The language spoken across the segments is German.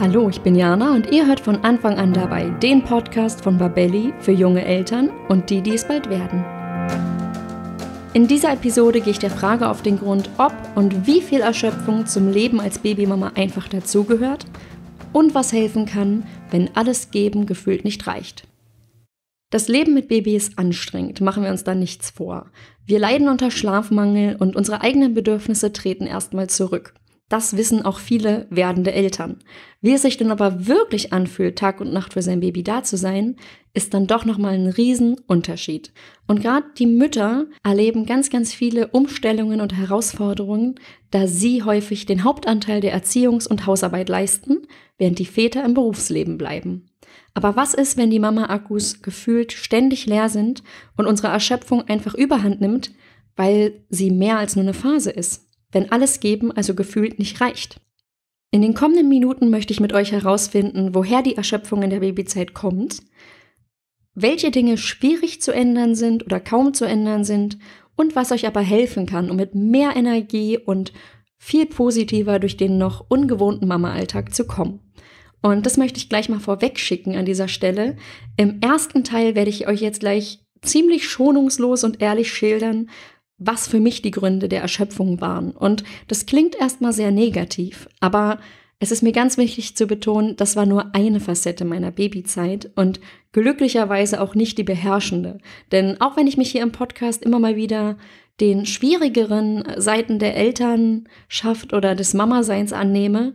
Hallo, ich bin Jana und ihr hört von Anfang an dabei den Podcast von Babelli für junge Eltern und die, die es bald werden. In dieser Episode gehe ich der Frage auf den Grund, ob und wie viel Erschöpfung zum Leben als Babymama einfach dazugehört und was helfen kann, wenn alles Geben gefühlt nicht reicht. Das Leben mit Baby ist anstrengend, machen wir uns da nichts vor. Wir leiden unter Schlafmangel und unsere eigenen Bedürfnisse treten erstmal zurück. Das wissen auch viele werdende Eltern. Wie es sich denn aber wirklich anfühlt, Tag und Nacht für sein Baby da zu sein, ist dann doch nochmal ein Riesenunterschied. Und gerade die Mütter erleben ganz, ganz viele Umstellungen und Herausforderungen, da sie häufig den Hauptanteil der Erziehungs- und Hausarbeit leisten, während die Väter im Berufsleben bleiben. Aber was ist, wenn die Mama-Akkus gefühlt ständig leer sind und unsere Erschöpfung einfach überhand nimmt, weil sie mehr als nur eine Phase ist? wenn alles Geben also gefühlt nicht reicht. In den kommenden Minuten möchte ich mit euch herausfinden, woher die Erschöpfung in der Babyzeit kommt, welche Dinge schwierig zu ändern sind oder kaum zu ändern sind und was euch aber helfen kann, um mit mehr Energie und viel positiver durch den noch ungewohnten Mama-Alltag zu kommen. Und das möchte ich gleich mal vorweg schicken an dieser Stelle. Im ersten Teil werde ich euch jetzt gleich ziemlich schonungslos und ehrlich schildern, was für mich die Gründe der Erschöpfung waren. Und das klingt erstmal sehr negativ, aber es ist mir ganz wichtig zu betonen, das war nur eine Facette meiner Babyzeit und glücklicherweise auch nicht die beherrschende. Denn auch wenn ich mich hier im Podcast immer mal wieder den schwierigeren Seiten der Elternschaft oder des Mama-Seins annehme,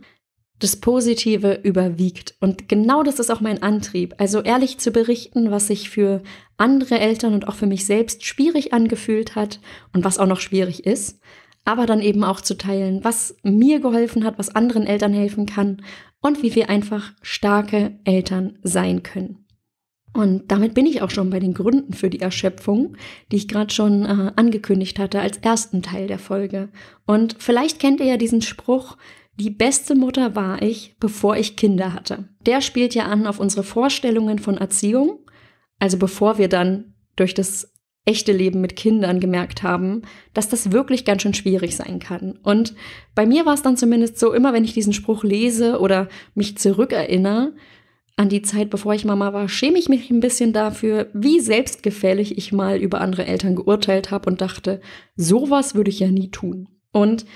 das Positive überwiegt. Und genau das ist auch mein Antrieb. Also ehrlich zu berichten, was sich für andere Eltern und auch für mich selbst schwierig angefühlt hat und was auch noch schwierig ist. Aber dann eben auch zu teilen, was mir geholfen hat, was anderen Eltern helfen kann und wie wir einfach starke Eltern sein können. Und damit bin ich auch schon bei den Gründen für die Erschöpfung, die ich gerade schon äh, angekündigt hatte als ersten Teil der Folge. Und vielleicht kennt ihr ja diesen Spruch, die beste Mutter war ich, bevor ich Kinder hatte. Der spielt ja an auf unsere Vorstellungen von Erziehung, also bevor wir dann durch das echte Leben mit Kindern gemerkt haben, dass das wirklich ganz schön schwierig sein kann. Und bei mir war es dann zumindest so, immer wenn ich diesen Spruch lese oder mich zurückerinnere an die Zeit, bevor ich Mama war, schäme ich mich ein bisschen dafür, wie selbstgefällig ich mal über andere Eltern geurteilt habe und dachte, sowas würde ich ja nie tun. Und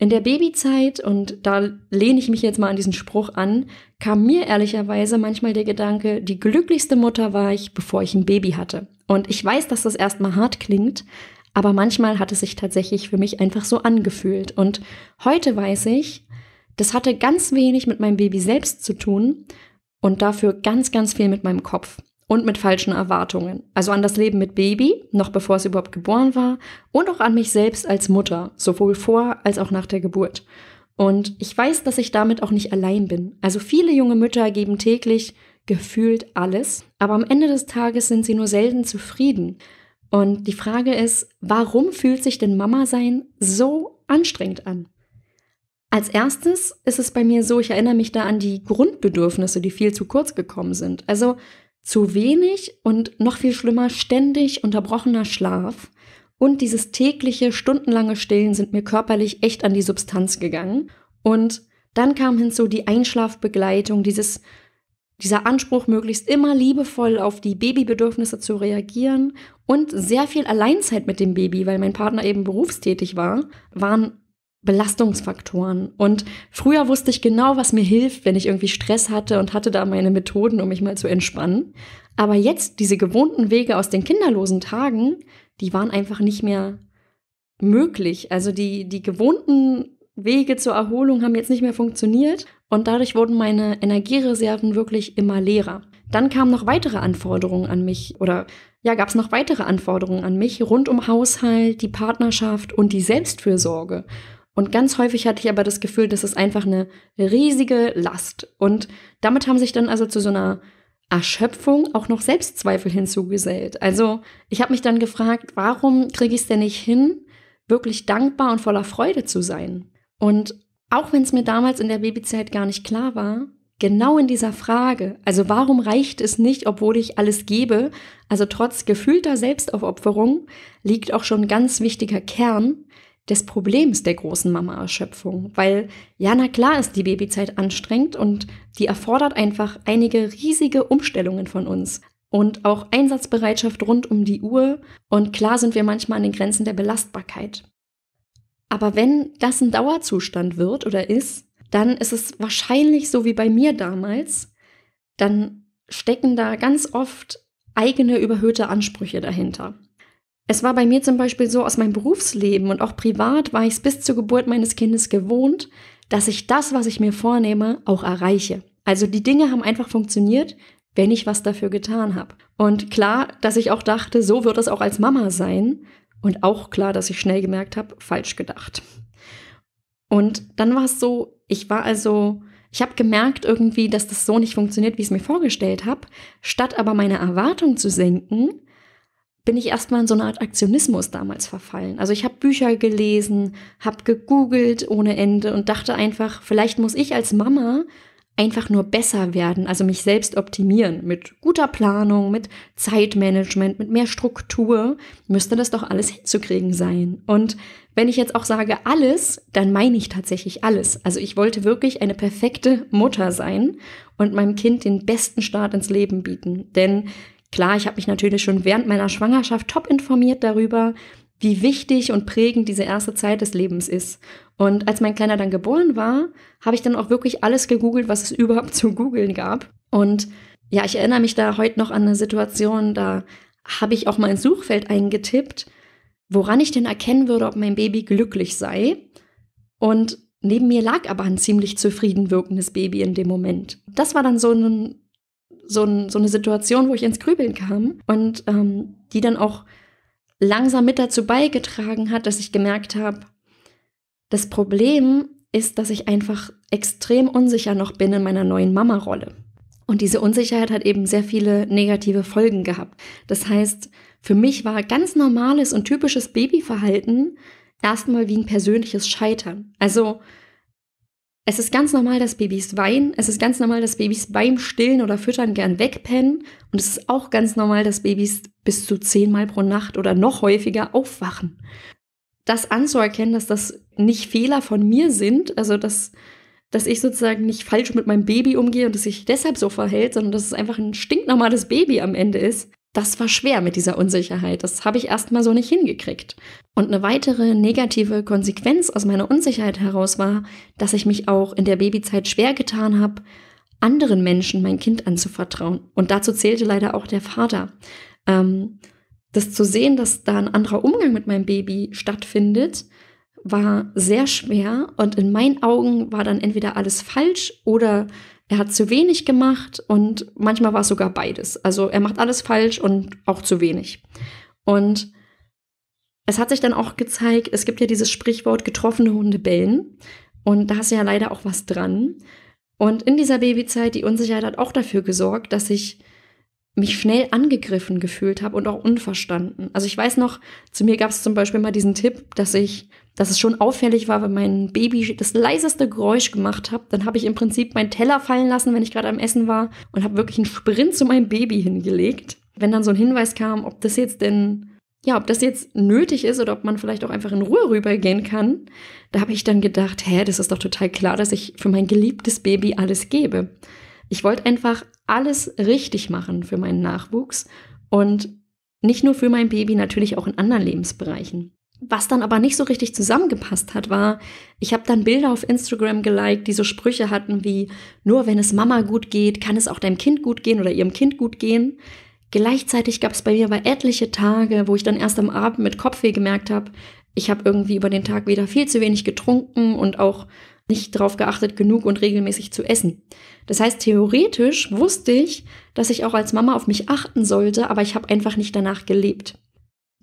in der Babyzeit, und da lehne ich mich jetzt mal an diesen Spruch an, kam mir ehrlicherweise manchmal der Gedanke, die glücklichste Mutter war ich, bevor ich ein Baby hatte. Und ich weiß, dass das erstmal hart klingt, aber manchmal hat es sich tatsächlich für mich einfach so angefühlt. Und heute weiß ich, das hatte ganz wenig mit meinem Baby selbst zu tun und dafür ganz, ganz viel mit meinem Kopf und mit falschen Erwartungen. Also an das Leben mit Baby, noch bevor es überhaupt geboren war, und auch an mich selbst als Mutter, sowohl vor als auch nach der Geburt. Und ich weiß, dass ich damit auch nicht allein bin. Also viele junge Mütter geben täglich gefühlt alles, aber am Ende des Tages sind sie nur selten zufrieden. Und die Frage ist, warum fühlt sich denn Mama sein so anstrengend an? Als erstes ist es bei mir so, ich erinnere mich da an die Grundbedürfnisse, die viel zu kurz gekommen sind. Also zu wenig und noch viel schlimmer ständig unterbrochener Schlaf und dieses tägliche, stundenlange Stillen sind mir körperlich echt an die Substanz gegangen. Und dann kam hinzu die Einschlafbegleitung, dieses, dieser Anspruch, möglichst immer liebevoll auf die Babybedürfnisse zu reagieren und sehr viel Alleinzeit mit dem Baby, weil mein Partner eben berufstätig war, waren Belastungsfaktoren. Und früher wusste ich genau, was mir hilft, wenn ich irgendwie Stress hatte und hatte da meine Methoden, um mich mal zu entspannen. Aber jetzt, diese gewohnten Wege aus den kinderlosen Tagen, die waren einfach nicht mehr möglich. Also die, die gewohnten Wege zur Erholung haben jetzt nicht mehr funktioniert und dadurch wurden meine Energiereserven wirklich immer leerer. Dann kamen noch weitere Anforderungen an mich oder ja, gab es noch weitere Anforderungen an mich rund um Haushalt, die Partnerschaft und die Selbstfürsorge. Und ganz häufig hatte ich aber das Gefühl, das ist einfach eine riesige Last. Und damit haben sich dann also zu so einer Erschöpfung auch noch Selbstzweifel hinzugesellt. Also ich habe mich dann gefragt, warum kriege ich es denn nicht hin, wirklich dankbar und voller Freude zu sein? Und auch wenn es mir damals in der Babyzeit gar nicht klar war, genau in dieser Frage, also warum reicht es nicht, obwohl ich alles gebe, also trotz gefühlter Selbstaufopferung, liegt auch schon ein ganz wichtiger Kern, des Problems der großen Mama-Erschöpfung. Weil, ja, na klar ist die Babyzeit anstrengend und die erfordert einfach einige riesige Umstellungen von uns. Und auch Einsatzbereitschaft rund um die Uhr. Und klar sind wir manchmal an den Grenzen der Belastbarkeit. Aber wenn das ein Dauerzustand wird oder ist, dann ist es wahrscheinlich so wie bei mir damals, dann stecken da ganz oft eigene überhöhte Ansprüche dahinter. Es war bei mir zum Beispiel so aus meinem Berufsleben und auch privat war ich es bis zur Geburt meines Kindes gewohnt, dass ich das, was ich mir vornehme, auch erreiche. Also die Dinge haben einfach funktioniert, wenn ich was dafür getan habe. Und klar, dass ich auch dachte, so wird es auch als Mama sein. Und auch klar, dass ich schnell gemerkt habe, falsch gedacht. Und dann war es so, ich war also, ich habe gemerkt irgendwie, dass das so nicht funktioniert, wie ich es mir vorgestellt habe. Statt aber meine Erwartung zu senken, bin ich erstmal in so eine Art Aktionismus damals verfallen. Also ich habe Bücher gelesen, habe gegoogelt ohne Ende und dachte einfach, vielleicht muss ich als Mama einfach nur besser werden, also mich selbst optimieren. Mit guter Planung, mit Zeitmanagement, mit mehr Struktur müsste das doch alles hinzukriegen sein. Und wenn ich jetzt auch sage alles, dann meine ich tatsächlich alles. Also ich wollte wirklich eine perfekte Mutter sein und meinem Kind den besten Start ins Leben bieten. Denn Klar, ich habe mich natürlich schon während meiner Schwangerschaft top informiert darüber, wie wichtig und prägend diese erste Zeit des Lebens ist. Und als mein Kleiner dann geboren war, habe ich dann auch wirklich alles gegoogelt, was es überhaupt zu googeln gab. Und ja, ich erinnere mich da heute noch an eine Situation, da habe ich auch mal ins Suchfeld eingetippt, woran ich denn erkennen würde, ob mein Baby glücklich sei. Und neben mir lag aber ein ziemlich zufrieden wirkendes Baby in dem Moment. Das war dann so ein so, ein, so eine Situation, wo ich ins Grübeln kam und ähm, die dann auch langsam mit dazu beigetragen hat, dass ich gemerkt habe, das Problem ist, dass ich einfach extrem unsicher noch bin in meiner neuen Mama-Rolle. Und diese Unsicherheit hat eben sehr viele negative Folgen gehabt. Das heißt, für mich war ganz normales und typisches Babyverhalten erstmal wie ein persönliches Scheitern. Also es ist ganz normal, dass Babys weinen. Es ist ganz normal, dass Babys beim Stillen oder Füttern gern wegpennen. Und es ist auch ganz normal, dass Babys bis zu zehnmal pro Nacht oder noch häufiger aufwachen. Das anzuerkennen, dass das nicht Fehler von mir sind, also dass, dass ich sozusagen nicht falsch mit meinem Baby umgehe und dass sich deshalb so verhält, sondern dass es einfach ein stinknormales Baby am Ende ist, das war schwer mit dieser Unsicherheit. Das habe ich erstmal so nicht hingekriegt. Und eine weitere negative Konsequenz aus meiner Unsicherheit heraus war, dass ich mich auch in der Babyzeit schwer getan habe, anderen Menschen mein Kind anzuvertrauen. Und dazu zählte leider auch der Vater. Ähm, das zu sehen, dass da ein anderer Umgang mit meinem Baby stattfindet, war sehr schwer. Und in meinen Augen war dann entweder alles falsch oder er hat zu wenig gemacht und manchmal war es sogar beides. Also er macht alles falsch und auch zu wenig. Und es hat sich dann auch gezeigt, es gibt ja dieses Sprichwort getroffene Hunde bellen und da hast du ja leider auch was dran. Und in dieser Babyzeit, die Unsicherheit hat auch dafür gesorgt, dass ich mich schnell angegriffen gefühlt habe und auch unverstanden. Also ich weiß noch, zu mir gab es zum Beispiel mal diesen Tipp, dass ich, dass es schon auffällig war, wenn mein Baby das leiseste Geräusch gemacht hat, dann habe ich im Prinzip meinen Teller fallen lassen, wenn ich gerade am Essen war und habe wirklich einen Sprint zu meinem Baby hingelegt. Wenn dann so ein Hinweis kam, ob das jetzt denn ja, ob das jetzt nötig ist oder ob man vielleicht auch einfach in Ruhe rübergehen kann, da habe ich dann gedacht, hä, das ist doch total klar, dass ich für mein geliebtes Baby alles gebe. Ich wollte einfach alles richtig machen für meinen Nachwuchs und nicht nur für mein Baby, natürlich auch in anderen Lebensbereichen. Was dann aber nicht so richtig zusammengepasst hat, war, ich habe dann Bilder auf Instagram geliked, die so Sprüche hatten wie, nur wenn es Mama gut geht, kann es auch deinem Kind gut gehen oder ihrem Kind gut gehen. Gleichzeitig gab es bei mir aber etliche Tage, wo ich dann erst am Abend mit Kopfweh gemerkt habe, ich habe irgendwie über den Tag wieder viel zu wenig getrunken und auch nicht darauf geachtet, genug und regelmäßig zu essen. Das heißt, theoretisch wusste ich, dass ich auch als Mama auf mich achten sollte, aber ich habe einfach nicht danach gelebt.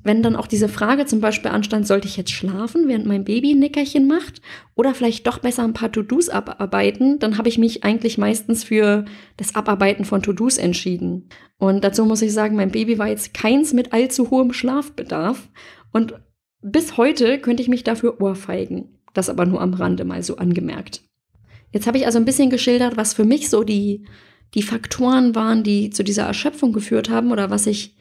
Wenn dann auch diese Frage zum Beispiel anstand, sollte ich jetzt schlafen, während mein Baby ein Nickerchen macht? Oder vielleicht doch besser ein paar To-Dos abarbeiten? Dann habe ich mich eigentlich meistens für das Abarbeiten von To-Dos entschieden. Und dazu muss ich sagen, mein Baby war jetzt keins mit allzu hohem Schlafbedarf. Und bis heute könnte ich mich dafür ohrfeigen. Das aber nur am Rande mal so angemerkt. Jetzt habe ich also ein bisschen geschildert, was für mich so die, die Faktoren waren, die zu dieser Erschöpfung geführt haben oder was ich,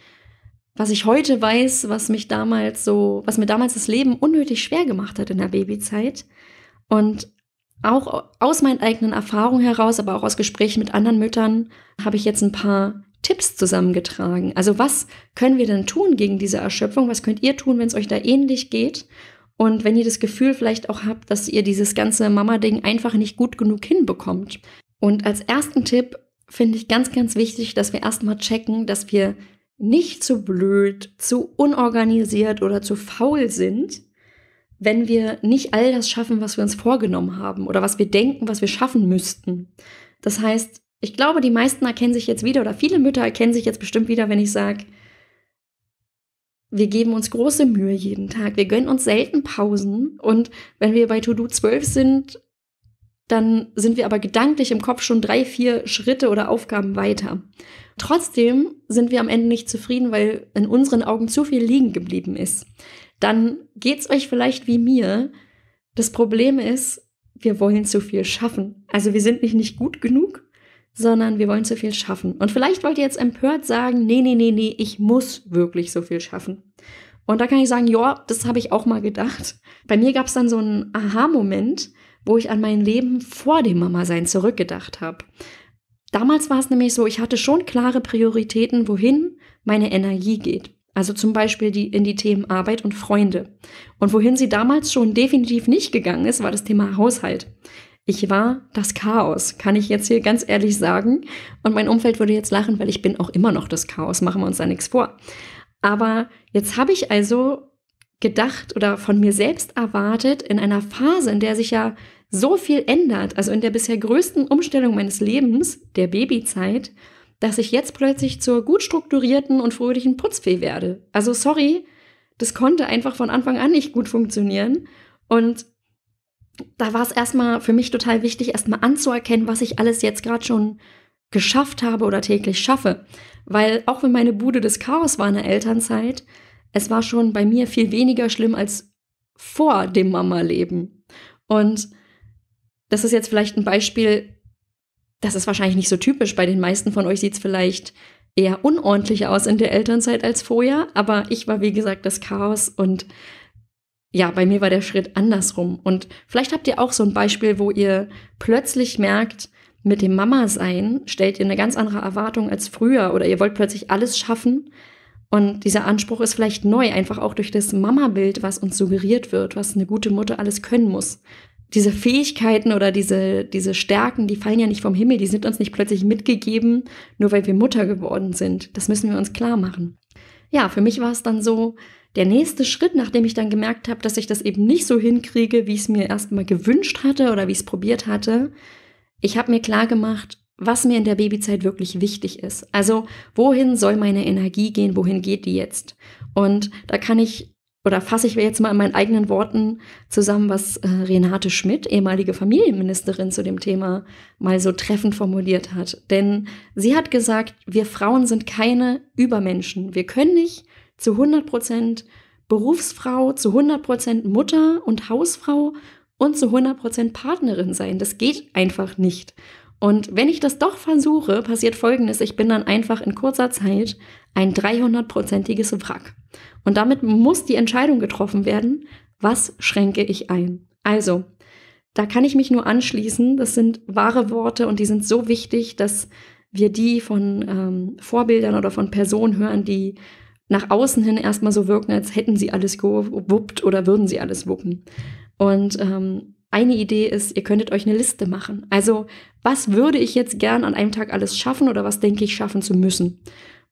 was ich heute weiß, was mich damals so, was mir damals das Leben unnötig schwer gemacht hat in der Babyzeit. Und auch aus meinen eigenen Erfahrungen heraus, aber auch aus Gesprächen mit anderen Müttern, habe ich jetzt ein paar Tipps zusammengetragen. Also was können wir denn tun gegen diese Erschöpfung? Was könnt ihr tun, wenn es euch da ähnlich geht? Und wenn ihr das Gefühl vielleicht auch habt, dass ihr dieses ganze Mama-Ding einfach nicht gut genug hinbekommt. Und als ersten Tipp finde ich ganz, ganz wichtig, dass wir erstmal checken, dass wir nicht zu blöd, zu unorganisiert oder zu faul sind, wenn wir nicht all das schaffen, was wir uns vorgenommen haben oder was wir denken, was wir schaffen müssten. Das heißt, ich glaube, die meisten erkennen sich jetzt wieder oder viele Mütter erkennen sich jetzt bestimmt wieder, wenn ich sage, wir geben uns große Mühe jeden Tag. Wir gönnen uns selten Pausen. Und wenn wir bei To-Do 12 sind, dann sind wir aber gedanklich im Kopf schon drei, vier Schritte oder Aufgaben weiter. Trotzdem sind wir am Ende nicht zufrieden, weil in unseren Augen zu viel liegen geblieben ist. Dann geht's euch vielleicht wie mir. Das Problem ist, wir wollen zu viel schaffen. Also wir sind nicht, nicht gut genug sondern wir wollen zu viel schaffen. Und vielleicht wollt ihr jetzt empört sagen, nee, nee, nee, nee, ich muss wirklich so viel schaffen. Und da kann ich sagen, ja, das habe ich auch mal gedacht. Bei mir gab es dann so einen Aha-Moment, wo ich an mein Leben vor dem Mama-Sein zurückgedacht habe. Damals war es nämlich so, ich hatte schon klare Prioritäten, wohin meine Energie geht. Also zum Beispiel die, in die Themen Arbeit und Freunde. Und wohin sie damals schon definitiv nicht gegangen ist, war das Thema Haushalt. Ich war das Chaos, kann ich jetzt hier ganz ehrlich sagen. Und mein Umfeld würde jetzt lachen, weil ich bin auch immer noch das Chaos, machen wir uns da nichts vor. Aber jetzt habe ich also gedacht oder von mir selbst erwartet, in einer Phase, in der sich ja so viel ändert, also in der bisher größten Umstellung meines Lebens, der Babyzeit, dass ich jetzt plötzlich zur gut strukturierten und fröhlichen Putzfee werde. Also sorry, das konnte einfach von Anfang an nicht gut funktionieren. Und da war es erstmal für mich total wichtig, erstmal anzuerkennen, was ich alles jetzt gerade schon geschafft habe oder täglich schaffe. Weil auch wenn meine Bude des Chaos war in der Elternzeit, es war schon bei mir viel weniger schlimm als vor dem Mama-Leben. Und das ist jetzt vielleicht ein Beispiel, das ist wahrscheinlich nicht so typisch. Bei den meisten von euch sieht es vielleicht eher unordentlich aus in der Elternzeit als vorher. Aber ich war, wie gesagt, das Chaos und ja, bei mir war der Schritt andersrum. Und vielleicht habt ihr auch so ein Beispiel, wo ihr plötzlich merkt, mit dem Mama-Sein stellt ihr eine ganz andere Erwartung als früher oder ihr wollt plötzlich alles schaffen. Und dieser Anspruch ist vielleicht neu, einfach auch durch das Mama-Bild, was uns suggeriert wird, was eine gute Mutter alles können muss. Diese Fähigkeiten oder diese, diese Stärken, die fallen ja nicht vom Himmel, die sind uns nicht plötzlich mitgegeben, nur weil wir Mutter geworden sind. Das müssen wir uns klar machen. Ja, für mich war es dann so, der nächste Schritt, nachdem ich dann gemerkt habe, dass ich das eben nicht so hinkriege, wie ich es mir erstmal gewünscht hatte oder wie ich es probiert hatte, ich habe mir klar gemacht, was mir in der Babyzeit wirklich wichtig ist. Also, wohin soll meine Energie gehen? Wohin geht die jetzt? Und da kann ich oder fasse ich jetzt mal in meinen eigenen Worten zusammen, was äh, Renate Schmidt, ehemalige Familienministerin zu dem Thema, mal so treffend formuliert hat. Denn sie hat gesagt, wir Frauen sind keine Übermenschen. Wir können nicht zu 100% Berufsfrau, zu 100% Mutter und Hausfrau und zu 100% Partnerin sein. Das geht einfach nicht. Und wenn ich das doch versuche, passiert Folgendes. Ich bin dann einfach in kurzer Zeit ein 300-prozentiges Wrack. Und damit muss die Entscheidung getroffen werden, was schränke ich ein. Also, da kann ich mich nur anschließen. Das sind wahre Worte und die sind so wichtig, dass wir die von ähm, Vorbildern oder von Personen hören, die nach außen hin erstmal so wirken, als hätten sie alles gewuppt oder würden sie alles wuppen. Und ähm, eine Idee ist, ihr könntet euch eine Liste machen. Also, was würde ich jetzt gern an einem Tag alles schaffen oder was denke ich schaffen zu müssen?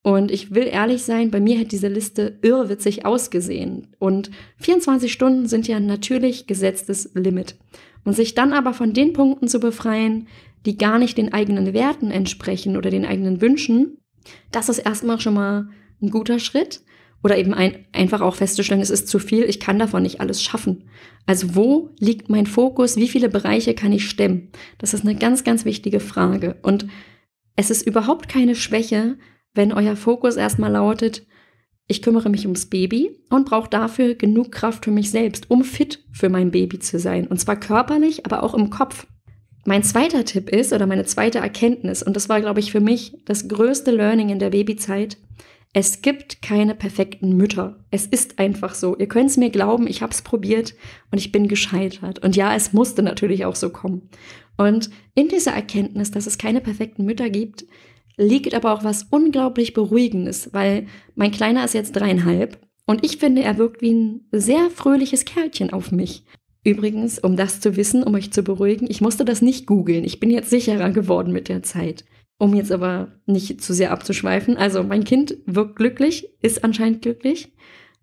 Und ich will ehrlich sein, bei mir hätte diese Liste irrwitzig ausgesehen. Und 24 Stunden sind ja ein natürlich gesetztes Limit. Und sich dann aber von den Punkten zu befreien, die gar nicht den eigenen Werten entsprechen oder den eigenen Wünschen, das ist erstmal schon mal ein guter Schritt oder eben ein, einfach auch festzustellen, es ist zu viel, ich kann davon nicht alles schaffen. Also wo liegt mein Fokus, wie viele Bereiche kann ich stemmen? Das ist eine ganz, ganz wichtige Frage. Und es ist überhaupt keine Schwäche, wenn euer Fokus erstmal lautet, ich kümmere mich ums Baby und brauche dafür genug Kraft für mich selbst, um fit für mein Baby zu sein. Und zwar körperlich, aber auch im Kopf. Mein zweiter Tipp ist, oder meine zweite Erkenntnis, und das war, glaube ich, für mich das größte Learning in der Babyzeit, es gibt keine perfekten Mütter. Es ist einfach so. Ihr könnt es mir glauben, ich habe es probiert und ich bin gescheitert. Und ja, es musste natürlich auch so kommen. Und in dieser Erkenntnis, dass es keine perfekten Mütter gibt, liegt aber auch was unglaublich Beruhigendes, weil mein Kleiner ist jetzt dreieinhalb und ich finde, er wirkt wie ein sehr fröhliches Kerlchen auf mich. Übrigens, um das zu wissen, um euch zu beruhigen, ich musste das nicht googeln. Ich bin jetzt sicherer geworden mit der Zeit. Um jetzt aber nicht zu sehr abzuschweifen. Also mein Kind wirkt glücklich, ist anscheinend glücklich.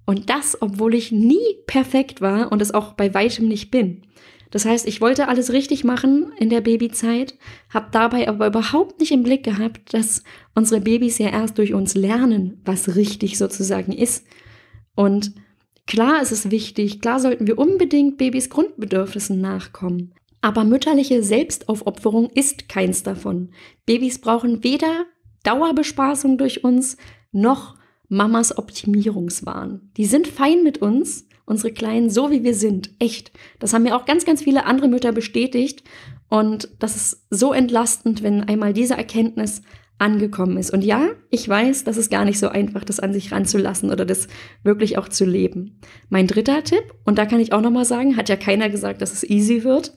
Und das, obwohl ich nie perfekt war und es auch bei weitem nicht bin. Das heißt, ich wollte alles richtig machen in der Babyzeit, habe dabei aber überhaupt nicht im Blick gehabt, dass unsere Babys ja erst durch uns lernen, was richtig sozusagen ist. Und klar ist es wichtig, klar sollten wir unbedingt Babys Grundbedürfnissen nachkommen. Aber mütterliche Selbstaufopferung ist keins davon. Babys brauchen weder Dauerbespaßung durch uns noch Mamas Optimierungswahn. Die sind fein mit uns, unsere Kleinen, so wie wir sind. Echt. Das haben mir auch ganz, ganz viele andere Mütter bestätigt. Und das ist so entlastend, wenn einmal diese Erkenntnis angekommen ist. Und ja, ich weiß, das ist gar nicht so einfach, das an sich ranzulassen oder das wirklich auch zu leben. Mein dritter Tipp, und da kann ich auch nochmal sagen, hat ja keiner gesagt, dass es easy wird,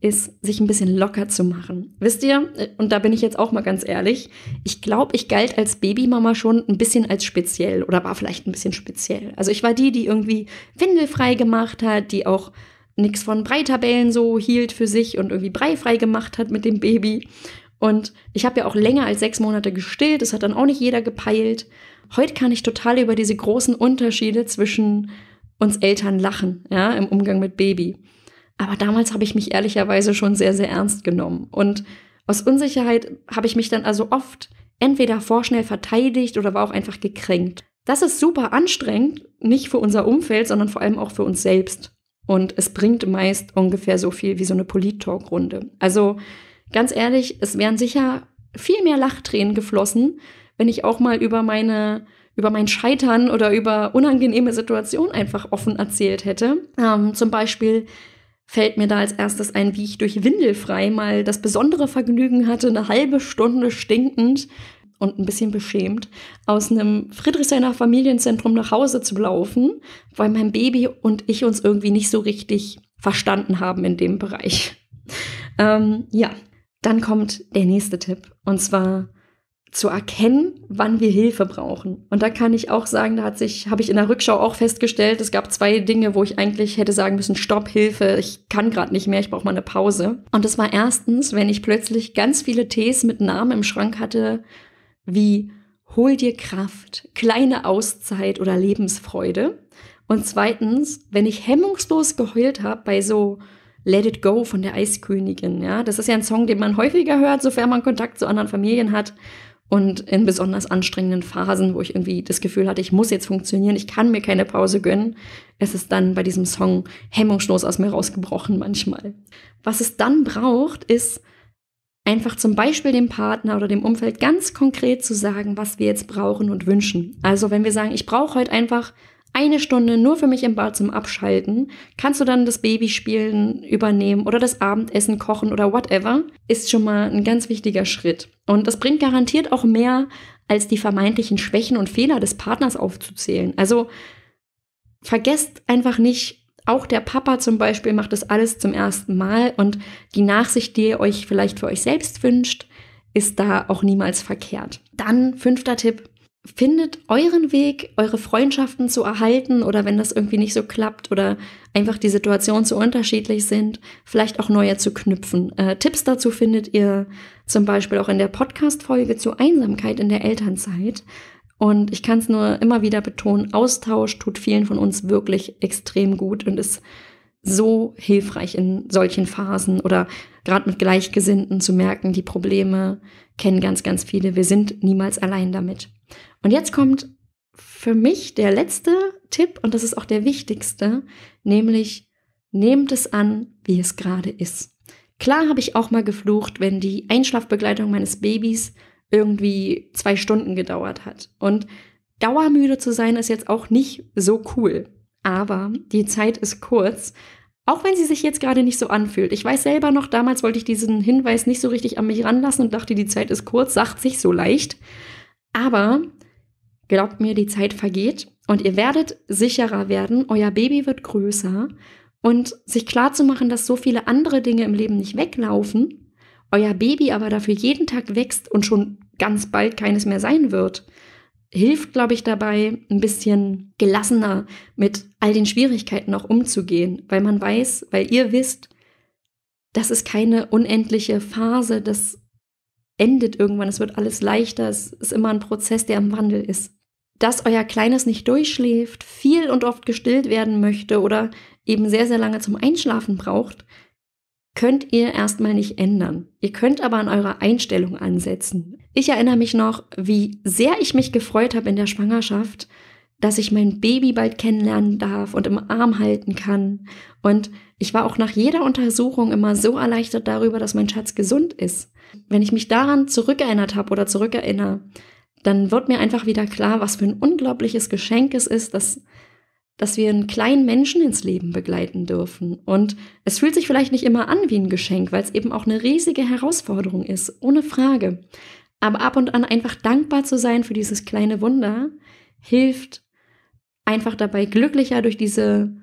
ist, sich ein bisschen locker zu machen. Wisst ihr, und da bin ich jetzt auch mal ganz ehrlich, ich glaube, ich galt als Babymama schon ein bisschen als speziell oder war vielleicht ein bisschen speziell. Also ich war die, die irgendwie windelfrei gemacht hat, die auch nichts von Breitabellen so hielt für sich und irgendwie breifrei gemacht hat mit dem Baby. Und ich habe ja auch länger als sechs Monate gestillt, das hat dann auch nicht jeder gepeilt. Heute kann ich total über diese großen Unterschiede zwischen uns Eltern lachen, ja, im Umgang mit Baby. Aber damals habe ich mich ehrlicherweise schon sehr, sehr ernst genommen. Und aus Unsicherheit habe ich mich dann also oft entweder vorschnell verteidigt oder war auch einfach gekränkt. Das ist super anstrengend, nicht für unser Umfeld, sondern vor allem auch für uns selbst. Und es bringt meist ungefähr so viel wie so eine Polit-Talk-Runde. Also ganz ehrlich, es wären sicher viel mehr Lachtränen geflossen, wenn ich auch mal über meine über mein Scheitern oder über unangenehme Situationen einfach offen erzählt hätte. Ähm, zum Beispiel, fällt mir da als erstes ein, wie ich durch Windelfrei mal das besondere Vergnügen hatte, eine halbe Stunde stinkend und ein bisschen beschämt aus einem Friedrichshainer Familienzentrum nach Hause zu laufen, weil mein Baby und ich uns irgendwie nicht so richtig verstanden haben in dem Bereich. Ähm, ja, dann kommt der nächste Tipp und zwar zu erkennen, wann wir Hilfe brauchen. Und da kann ich auch sagen, da hat sich, habe ich in der Rückschau auch festgestellt, es gab zwei Dinge, wo ich eigentlich hätte sagen müssen, Stopp, Hilfe, ich kann gerade nicht mehr, ich brauche mal eine Pause. Und das war erstens, wenn ich plötzlich ganz viele Tees mit Namen im Schrank hatte, wie Hol dir Kraft, kleine Auszeit oder Lebensfreude. Und zweitens, wenn ich hemmungslos geheult habe bei so Let It Go von der Eiskönigin, ja, das ist ja ein Song, den man häufiger hört, sofern man Kontakt zu anderen Familien hat. Und in besonders anstrengenden Phasen, wo ich irgendwie das Gefühl hatte, ich muss jetzt funktionieren, ich kann mir keine Pause gönnen, es ist dann bei diesem Song hemmungslos aus mir rausgebrochen manchmal. Was es dann braucht, ist einfach zum Beispiel dem Partner oder dem Umfeld ganz konkret zu sagen, was wir jetzt brauchen und wünschen. Also wenn wir sagen, ich brauche heute einfach eine Stunde nur für mich im Bad zum Abschalten. Kannst du dann das Babyspielen übernehmen oder das Abendessen kochen oder whatever? Ist schon mal ein ganz wichtiger Schritt. Und das bringt garantiert auch mehr, als die vermeintlichen Schwächen und Fehler des Partners aufzuzählen. Also vergesst einfach nicht, auch der Papa zum Beispiel macht das alles zum ersten Mal und die Nachsicht, die ihr euch vielleicht für euch selbst wünscht, ist da auch niemals verkehrt. Dann fünfter Tipp, findet euren Weg, eure Freundschaften zu erhalten oder wenn das irgendwie nicht so klappt oder einfach die Situationen zu unterschiedlich sind, vielleicht auch neue zu knüpfen. Äh, Tipps dazu findet ihr zum Beispiel auch in der Podcast-Folge zu Einsamkeit in der Elternzeit. Und ich kann es nur immer wieder betonen, Austausch tut vielen von uns wirklich extrem gut und ist so hilfreich in solchen Phasen oder gerade mit Gleichgesinnten zu merken, die Probleme kennen ganz, ganz viele. Wir sind niemals allein damit. Und jetzt kommt für mich der letzte Tipp und das ist auch der wichtigste, nämlich nehmt es an, wie es gerade ist. Klar habe ich auch mal geflucht, wenn die Einschlafbegleitung meines Babys irgendwie zwei Stunden gedauert hat. Und dauermüde zu sein ist jetzt auch nicht so cool. Aber die Zeit ist kurz, auch wenn sie sich jetzt gerade nicht so anfühlt. Ich weiß selber noch, damals wollte ich diesen Hinweis nicht so richtig an mich ranlassen und dachte, die Zeit ist kurz, sagt sich so leicht. Aber Glaubt mir, die Zeit vergeht und ihr werdet sicherer werden, euer Baby wird größer und sich klarzumachen, dass so viele andere Dinge im Leben nicht weglaufen, euer Baby aber dafür jeden Tag wächst und schon ganz bald keines mehr sein wird, hilft, glaube ich, dabei, ein bisschen gelassener mit all den Schwierigkeiten auch umzugehen, weil man weiß, weil ihr wisst, das ist keine unendliche Phase, das endet irgendwann, es wird alles leichter, es ist immer ein Prozess, der im Wandel ist dass euer Kleines nicht durchschläft, viel und oft gestillt werden möchte oder eben sehr, sehr lange zum Einschlafen braucht, könnt ihr erstmal nicht ändern. Ihr könnt aber an eurer Einstellung ansetzen. Ich erinnere mich noch, wie sehr ich mich gefreut habe in der Schwangerschaft, dass ich mein Baby bald kennenlernen darf und im Arm halten kann. Und ich war auch nach jeder Untersuchung immer so erleichtert darüber, dass mein Schatz gesund ist. Wenn ich mich daran zurückerinnert habe oder zurückerinnere, dann wird mir einfach wieder klar, was für ein unglaubliches Geschenk es ist, dass, dass wir einen kleinen Menschen ins Leben begleiten dürfen. Und es fühlt sich vielleicht nicht immer an wie ein Geschenk, weil es eben auch eine riesige Herausforderung ist, ohne Frage. Aber ab und an einfach dankbar zu sein für dieses kleine Wunder hilft einfach dabei, glücklicher durch diese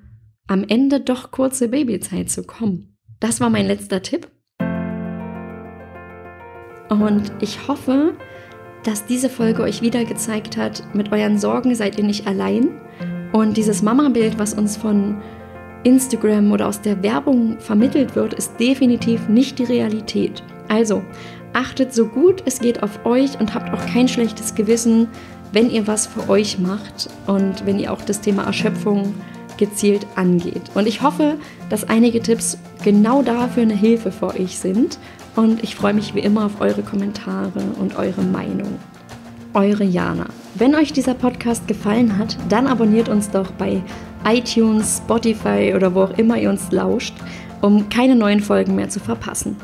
am Ende doch kurze Babyzeit zu kommen. Das war mein letzter Tipp. Und ich hoffe, dass diese Folge euch wieder gezeigt hat, mit euren Sorgen seid ihr nicht allein. Und dieses Mama-Bild, was uns von Instagram oder aus der Werbung vermittelt wird, ist definitiv nicht die Realität. Also achtet so gut es geht auf euch und habt auch kein schlechtes Gewissen, wenn ihr was für euch macht und wenn ihr auch das Thema Erschöpfung gezielt angeht. Und ich hoffe, dass einige Tipps genau dafür eine Hilfe für euch sind und ich freue mich wie immer auf eure Kommentare und eure Meinung. Eure Jana. Wenn euch dieser Podcast gefallen hat, dann abonniert uns doch bei iTunes, Spotify oder wo auch immer ihr uns lauscht, um keine neuen Folgen mehr zu verpassen.